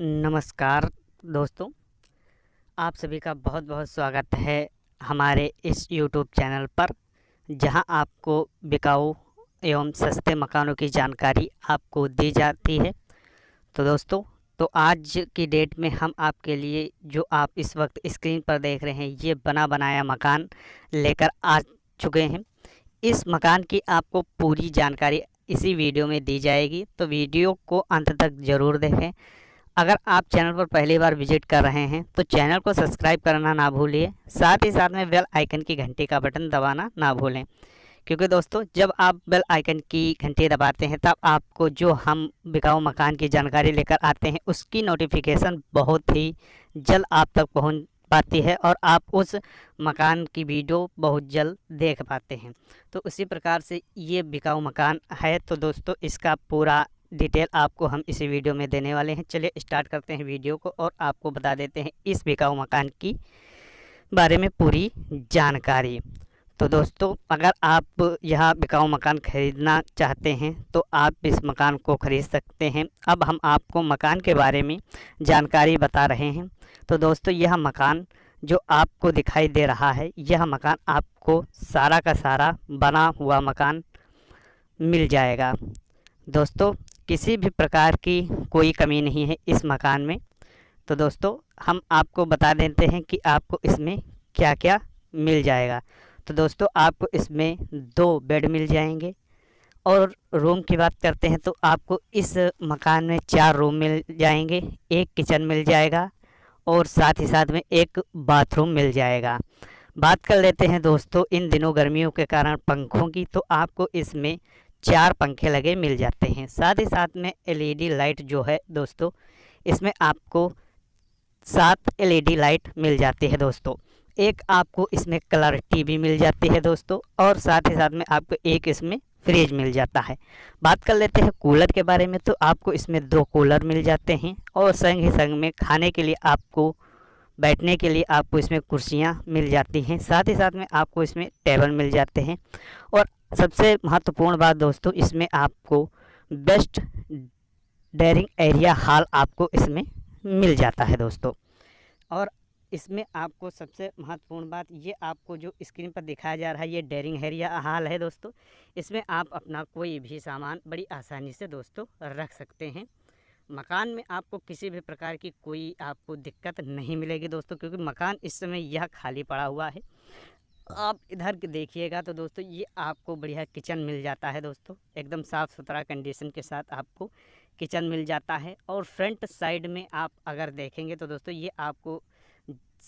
नमस्कार दोस्तों आप सभी का बहुत बहुत स्वागत है हमारे इस यूट्यूब चैनल पर जहां आपको बिकाऊ एवं सस्ते मकानों की जानकारी आपको दी जाती है तो दोस्तों तो आज की डेट में हम आपके लिए जो आप इस वक्त स्क्रीन पर देख रहे हैं ये बना बनाया मकान लेकर आ चुके हैं इस मकान की आपको पूरी जानकारी इसी वीडियो में दी जाएगी तो वीडियो को अंत तक ज़रूर देखें अगर आप चैनल पर पहली बार विजिट कर रहे हैं तो चैनल को सब्सक्राइब करना ना भूलिए साथ ही साथ में बेल आइकन की घंटी का बटन दबाना ना भूलें क्योंकि दोस्तों जब आप बेल आइकन की घंटी दबाते हैं तब आपको जो हम बिकाऊ मकान की जानकारी लेकर आते हैं उसकी नोटिफिकेशन बहुत ही जल्द आप तक पहुँच पाती है और आप उस मकान की वीडियो बहुत जल्द देख पाते हैं तो उसी प्रकार से ये बिकाऊ मकान है तो दोस्तों इसका पूरा डिटेल आपको हम इसी वीडियो में देने वाले हैं चलिए स्टार्ट करते हैं वीडियो को और आपको बता देते हैं इस बिकाऊ मकान की बारे में पूरी जानकारी तो दोस्तों अगर आप यह बिकाऊ मकान खरीदना चाहते हैं तो आप इस मकान को खरीद सकते हैं अब हम आपको मकान के बारे में जानकारी बता रहे हैं तो दोस्तों यह मकान जो आपको दिखाई दे रहा है यह मकान आपको सारा का सारा बना हुआ मकान मिल जाएगा दोस्तों किसी भी प्रकार की कोई कमी नहीं है इस मकान में तो दोस्तों हम आपको बता देते हैं कि आपको इसमें क्या क्या मिल जाएगा तो दोस्तों आपको इसमें दो बेड मिल जाएंगे और रूम की बात करते हैं तो आपको इस मकान में चार रूम मिल जाएंगे एक किचन मिल जाएगा और साथ ही साथ में एक बाथरूम मिल जाएगा बात कर लेते हैं दोस्तों इन दिनों गर्मियों के कारण पंखों की तो आपको इसमें चार पंखे लगे मिल जाते हैं साथ ही साथ में एलईडी लाइट e जो है दोस्तों इसमें आपको सात एलईडी लाइट e मिल जाती है दोस्तों एक आपको इसमें कलर टीवी मिल जाती है दोस्तों और साथ ही साथ में आपको एक इसमें फ्रिज मिल जाता है बात कर लेते हैं कूलर के बारे में तो आपको इसमें दो कूलर मिल जाते हैं और संग ही संग में खाने के लिए आपको बैठने के लिए आपको इसमें कुर्सियाँ मिल जाती हैं साथ ही साथ में आपको इसमें टेबल मिल जाते हैं और सबसे महत्वपूर्ण बात दोस्तों इसमें आपको बेस्ट डेयरिंग एरिया हाल आपको इसमें मिल जाता है दोस्तों और इसमें आपको सबसे महत्वपूर्ण बात ये आपको जो स्क्रीन पर दिखाया जा रहा है ये डेयरिंग एरिया हाल है दोस्तों इसमें आप अपना कोई भी सामान बड़ी आसानी से दोस्तों रख सकते हैं मकान में आपको किसी भी प्रकार की कोई आपको दिक्कत नहीं मिलेगी दोस्तों क्योंकि मकान इस समय यह खाली पड़ा हुआ है आप इधर के देखिएगा तो दोस्तों ये आपको बढ़िया किचन मिल जाता है दोस्तों एकदम साफ़ सुथरा कंडीशन के साथ आपको किचन मिल जाता है और फ्रंट साइड में आप अगर देखेंगे तो दोस्तों ये आपको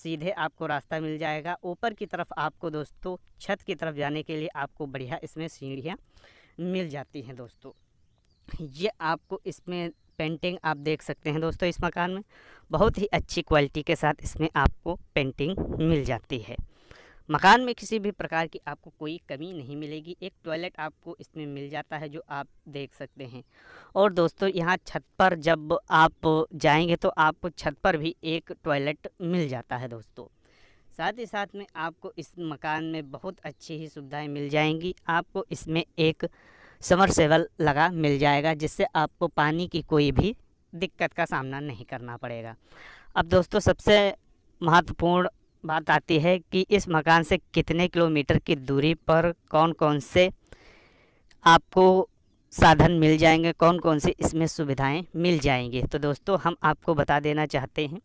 सीधे आपको रास्ता मिल जाएगा ऊपर की तरफ आपको दोस्तों छत की तरफ जाने के लिए आपको बढ़िया इसमें सीढ़ियाँ मिल जाती हैं दोस्तों ये आपको इसमें पेंटिंग आप देख सकते हैं दोस्तों इस मकान में बहुत ही अच्छी क्वालिटी के साथ इसमें आपको पेंटिंग मिल जाती है मकान में किसी भी प्रकार की आपको कोई कमी नहीं मिलेगी एक टॉयलेट आपको इसमें मिल जाता है जो आप देख सकते हैं और दोस्तों यहाँ छत पर जब आप जाएंगे तो आपको छत पर भी एक टॉयलेट मिल जाता है दोस्तों साथ ही साथ में आपको इस मकान में बहुत अच्छी ही सुविधाएं मिल जाएंगी आपको इसमें एक समर सेवल लगा मिल जाएगा जिससे आपको पानी की कोई भी दिक्कत का सामना नहीं करना पड़ेगा अब दोस्तों सबसे महत्वपूर्ण बात आती है कि इस मकान से कितने किलोमीटर की दूरी पर कौन कौन से आपको साधन मिल जाएंगे कौन कौन सी इसमें सुविधाएं मिल जाएंगी तो दोस्तों हम आपको बता देना चाहते हैं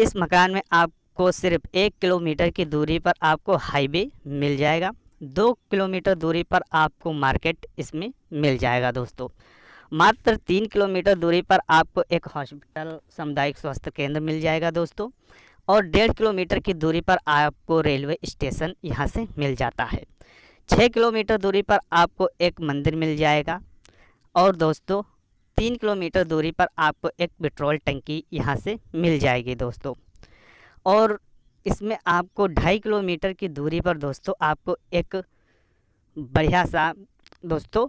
इस मकान में आपको सिर्फ एक किलोमीटर की दूरी पर आपको हाईवे मिल जाएगा दो किलोमीटर दूरी पर आपको मार्केट इसमें मिल जाएगा दोस्तों मात्र तीन किलोमीटर दूरी पर आपको एक हॉस्पिटल सामुदायिक स्वास्थ्य केंद्र मिल जाएगा दोस्तों और डेढ़ किलोमीटर की दूरी पर आपको रेलवे स्टेशन यहाँ से मिल जाता है छः किलोमीटर दूरी पर आपको एक मंदिर मिल जाएगा और दोस्तों तीन किलोमीटर दूरी पर आपको एक पेट्रोल टंकी यहाँ से मिल जाएगी दोस्तों और इसमें आपको ढाई किलोमीटर की दूरी पर दोस्तों आपको एक बढ़िया सा दोस्तों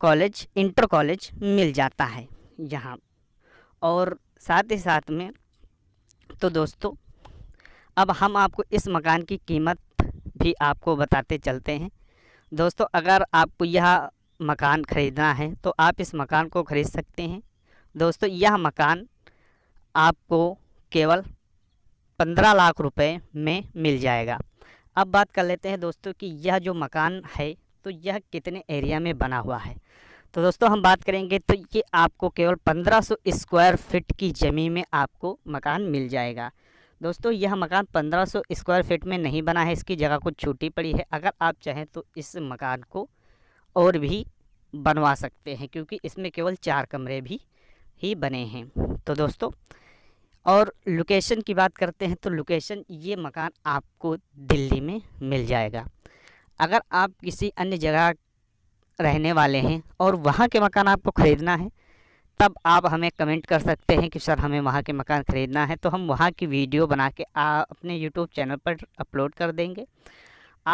कॉलेज इंटर कॉलेज मिल जाता है यहाँ और साथ ही साथ में तो दोस्तों अब हम आपको इस मकान की कीमत भी आपको बताते चलते हैं दोस्तों अगर आपको यह मकान ख़रीदना है तो आप इस मकान को ख़रीद सकते हैं दोस्तों यह मकान आपको केवल पंद्रह लाख रुपए में मिल जाएगा अब बात कर लेते हैं दोस्तों कि यह जो मकान है तो यह कितने एरिया में बना हुआ है तो दोस्तों हम बात करेंगे तो ये आपको केवल 1500 स्क्वायर फिट की ज़मीन में आपको मकान मिल जाएगा दोस्तों यह मकान 1500 स्क्वायर फीट में नहीं बना है इसकी जगह कुछ छूटी पड़ी है अगर आप चाहें तो इस मकान को और भी बनवा सकते हैं क्योंकि इसमें केवल चार कमरे भी ही बने हैं तो दोस्तों और लोकेशन की बात करते हैं तो लोकेशन ये मकान आपको दिल्ली में मिल जाएगा अगर आप किसी अन्य जगह रहने वाले हैं और वहाँ के मकान आपको ख़रीदना है तब आप हमें कमेंट कर सकते हैं कि सर हमें वहाँ के मकान ख़रीदना है तो हम वहाँ की वीडियो बना के आ, अपने यूट्यूब चैनल पर अपलोड कर देंगे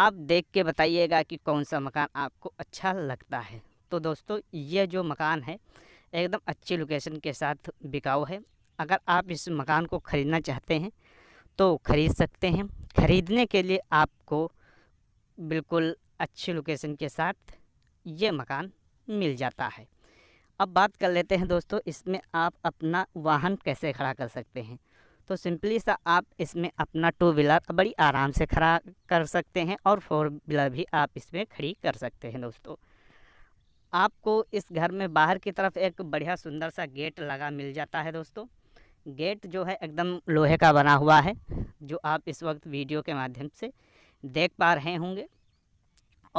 आप देख के बताइएगा कि कौन सा मकान आपको अच्छा लगता है तो दोस्तों ये जो मकान है एकदम अच्छी लोकेशन के साथ बिकाऊ है अगर आप इस मकान को ख़रीदना चाहते हैं तो ख़रीद सकते हैं ख़रीदने के लिए आपको बिल्कुल अच्छी लोकेशन के साथ ये मकान मिल जाता है अब बात कर लेते हैं दोस्तों इसमें आप अपना वाहन कैसे खड़ा कर सकते हैं तो सिंपली सा आप इसमें अपना टू व्हीलर बड़ी आराम से खड़ा कर सकते हैं और फोर व्हीलर भी आप इसमें खड़ी कर सकते हैं दोस्तों आपको इस घर में बाहर की तरफ एक बढ़िया सुंदर सा गेट लगा मिल जाता है दोस्तों गेट जो है एकदम लोहे का बना हुआ है जो आप इस वक्त वीडियो के माध्यम से देख पा रहे होंगे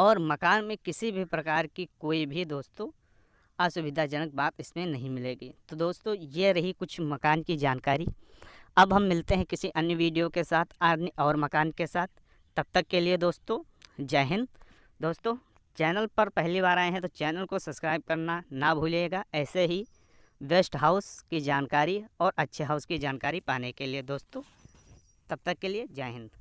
और मकान में किसी भी प्रकार की कोई भी दोस्तों असुविधाजनक बात इसमें नहीं मिलेगी तो दोस्तों ये रही कुछ मकान की जानकारी अब हम मिलते हैं किसी अन्य वीडियो के साथ अन्य और मकान के साथ तब तक के लिए दोस्तों जय हिंद दोस्तों चैनल पर पहली बार आए हैं तो चैनल को सब्सक्राइब करना ना भूलिएगा ऐसे ही वेस्ट हाउस की जानकारी और अच्छे हाउस की जानकारी पाने के लिए दोस्तों तब तक के लिए जय हिंद